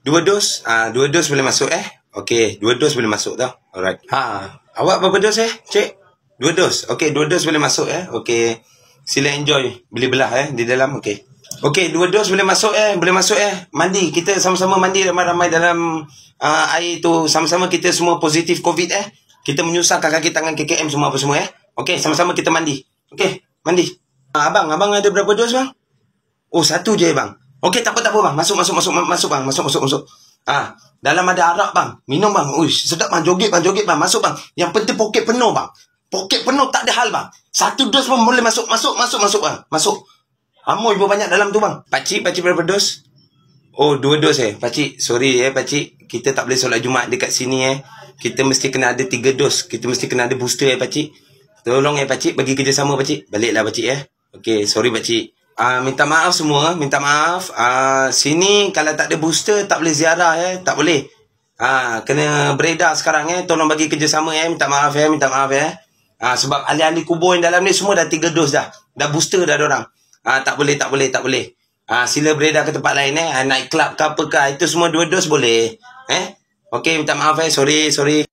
Dua dos? Ah, dua dos boleh masuk eh? Okey, dua dos boleh masuk tau. Alright. Ha. Awak berapa dos eh, cik? Dua dos. Okey, dua dos boleh masuk eh. Okey. Sila enjoy beli belah eh di dalam. Okey. Okey, dua dos boleh masuk eh, boleh masuk eh. Mandi, kita sama-sama mandi ramai-ramai dalam uh, air tu. Sama-sama kita semua positif COVID eh. Kita menyusahkan kaki tangan KKM semua apa semua eh. Okey, sama-sama kita mandi. Okey, mandi. Uh, abang, abang ada berapa dos bang? Oh, satu je bang. Okey, tak apa tak apa bang. Masuk masuk masuk masuk bang. Masuk masuk masuk. Ah, ha. dalam ada arak bang. Minum bang. Uish, sedap bang. Joget bang, joget bang. Masuk bang. Yang penting poket penuh bang. Poket penuh tak ada hal bang. Satu dos pun boleh masuk masuk masuk masuk bang. Masuk. Amoi berapa banyak dalam tu bang? Paci, paci berapa dos? Oh, dua dos eh. paci. sorry eh paci. Kita tak boleh solat Jumaat dekat sini eh. Kita mesti kena ada tiga dos. Kita mesti kena ada booster eh paci. Tolong eh paci. bagi kerja sama paci, Baliklah paci cik eh. Okey, sorry paci. Uh, minta maaf semua, minta maaf. Uh, sini kalau tak ada booster tak boleh ziarah eh, tak boleh. Ah uh, kena bereda sekarang eh, tolong bagi kerjasama eh, minta maaf eh, minta maaf eh. Uh, sebab ahli-ahli kubur yang dalam ni semua dah tiga dos dah. Dah booster dah orang. Ah uh, tak boleh, tak boleh, tak boleh. Ah uh, sila bereda ke tempat lain eh, uh, night club ke apa itu semua dua dos boleh. Eh? Okey, minta maaf eh, sorry, sorry.